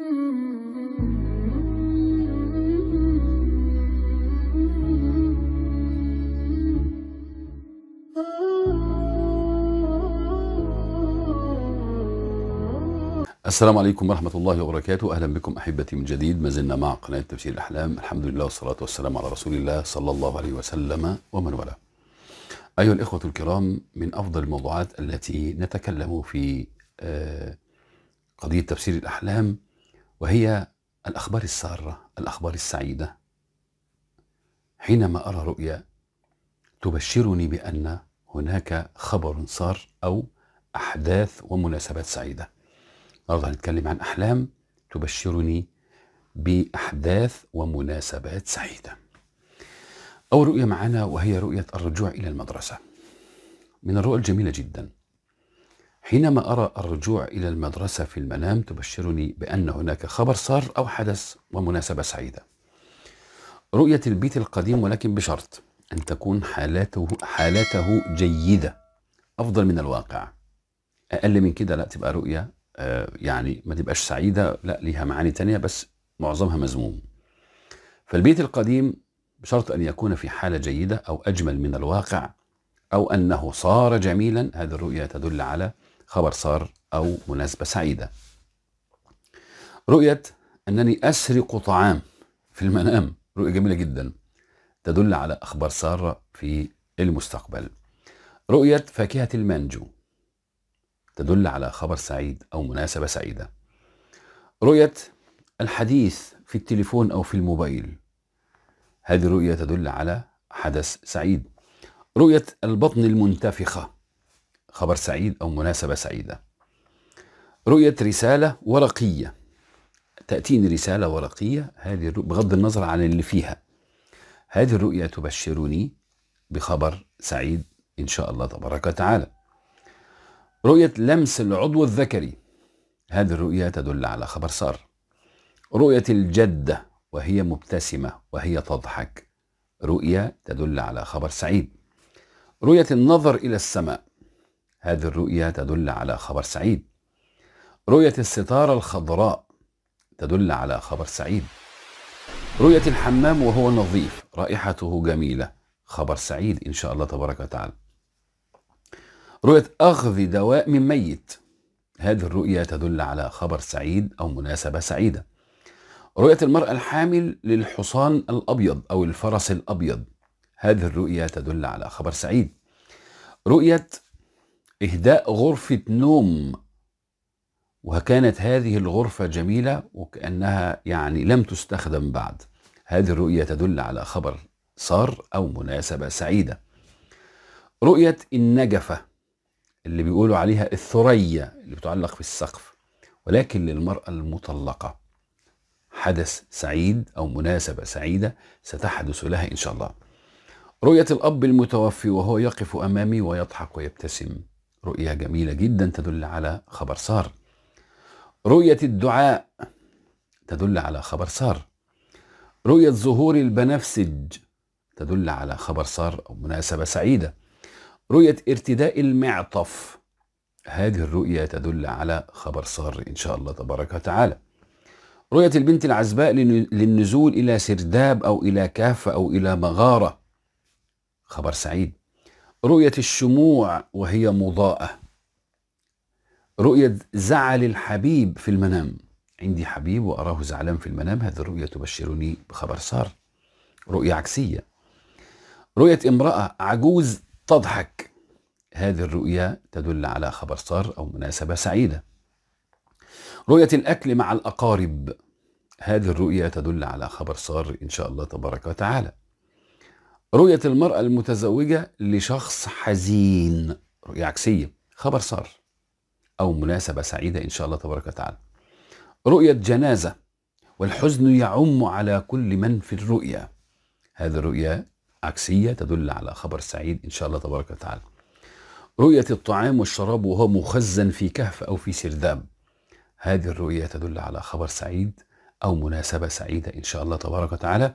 السلام عليكم ورحمة الله وبركاته أهلا بكم أحبتي من جديد ما زلنا مع قناة تفسير الأحلام الحمد لله والصلاة والسلام على رسول الله صلى الله عليه وسلم ومن والاه أيها الإخوة الكرام من أفضل الموضوعات التي نتكلم في آه، قضية تفسير الأحلام وهي الأخبار السارة الأخبار السعيدة حينما أرى رؤيا تبشرني بأن هناك خبر صار أو أحداث ومناسبات سعيدة النهاردة هنتكلم عن أحلام تبشرني بأحداث ومناسبات سعيدة أو رؤية معنا وهي رؤية الرجوع إلى المدرسة من الرؤى الجميلة جدا حينما أرى الرجوع إلى المدرسة في المنام تبشرني بأن هناك خبر صار أو حدث ومناسبة سعيدة. رؤية البيت القديم ولكن بشرط أن تكون حالته حالته جيدة أفضل من الواقع. أقل من كده لا تبقى رؤية آه يعني ما تبقاش سعيدة لا ليها معاني تانية بس معظمها مزموم فالبيت القديم بشرط أن يكون في حالة جيدة أو أجمل من الواقع أو أنه صار جميلا هذه الرؤية تدل على خبر سار أو مناسبة سعيدة رؤية أنني أسرق طعام في المنام رؤية جميلة جدا تدل على أخبار سارة في المستقبل رؤية فاكهة المانجو تدل على خبر سعيد أو مناسبة سعيدة رؤية الحديث في التليفون أو في الموبايل هذه الرؤية تدل على حدث سعيد رؤية البطن المنتفخة خبر سعيد أو مناسبة سعيدة رؤية رسالة ورقية تأتيني رسالة ورقية هذه بغض النظر عن اللي فيها هذه الرؤية تبشرني بخبر سعيد إن شاء الله تبارك وتعالى رؤية لمس العضو الذكري هذه الرؤية تدل على خبر سار رؤية الجدة وهي مبتسمة وهي تضحك رؤية تدل على خبر سعيد رؤية النظر إلى السماء هذه الرؤية تدل على خبر سعيد رؤية الستارة الخضراء تدل على خبر سعيد رؤية الحمام وهو نظيف رائحته جميلة خبر سعيد إن شاء الله تبارك وتعالى رؤية أخذ دواء من ميت هذه الرؤية تدل على خبر سعيد أو مناسبة سعيدة رؤية المرأة الحامل للحصان الأبيض أو الفرس الأبيض هذه الرؤية تدل على خبر سعيد رؤية إهداء غرفة نوم وكانت هذه الغرفة جميلة وكأنها يعني لم تستخدم بعد هذه الرؤية تدل على خبر صار أو مناسبة سعيدة رؤية النجفة اللي بيقولوا عليها الثريا اللي بتعلق في السقف ولكن للمرأة المطلقة حدث سعيد أو مناسبة سعيدة ستحدث لها إن شاء الله رؤية الأب المتوفي وهو يقف أمامي ويضحك ويبتسم رؤية جميلة جدا تدل على خبر سار رؤية الدعاء تدل على خبر سار رؤية ظهور البنفسج تدل على خبر سار أو مناسبة سعيدة رؤية ارتداء المعطف هذه الرؤية تدل على خبر سار إن شاء الله تبارك وتعالى رؤية البنت العزباء للنزول إلى سرداب أو إلى كهف أو إلى مغارة خبر سعيد رؤية الشموع وهي مضاءة رؤية زعل الحبيب في المنام عندي حبيب وأراه زعلان في المنام هذه الرؤية تبشرني بخبر سار رؤية عكسية رؤية امرأة عجوز تضحك هذه الرؤية تدل على خبر سار أو مناسبة سعيدة رؤية الأكل مع الأقارب هذه الرؤية تدل على خبر سار إن شاء الله تبارك وتعالى رؤية المرأة المتزوجة لشخص حزين رؤية عكسية خبر سار أو مناسبة سعيدة إن شاء الله تبارك وتعالى رؤية جنازة والحزن يعم على كل من في الرؤية هذه الرؤية عكسية تدل على خبر سعيد إن شاء الله تبارك وتعالى رؤية الطعام والشراب وهو مخزن في كهف أو في سرداب هذه الرؤية تدل على خبر سعيد أو مناسبة سعيدة إن شاء الله تبارك وتعالى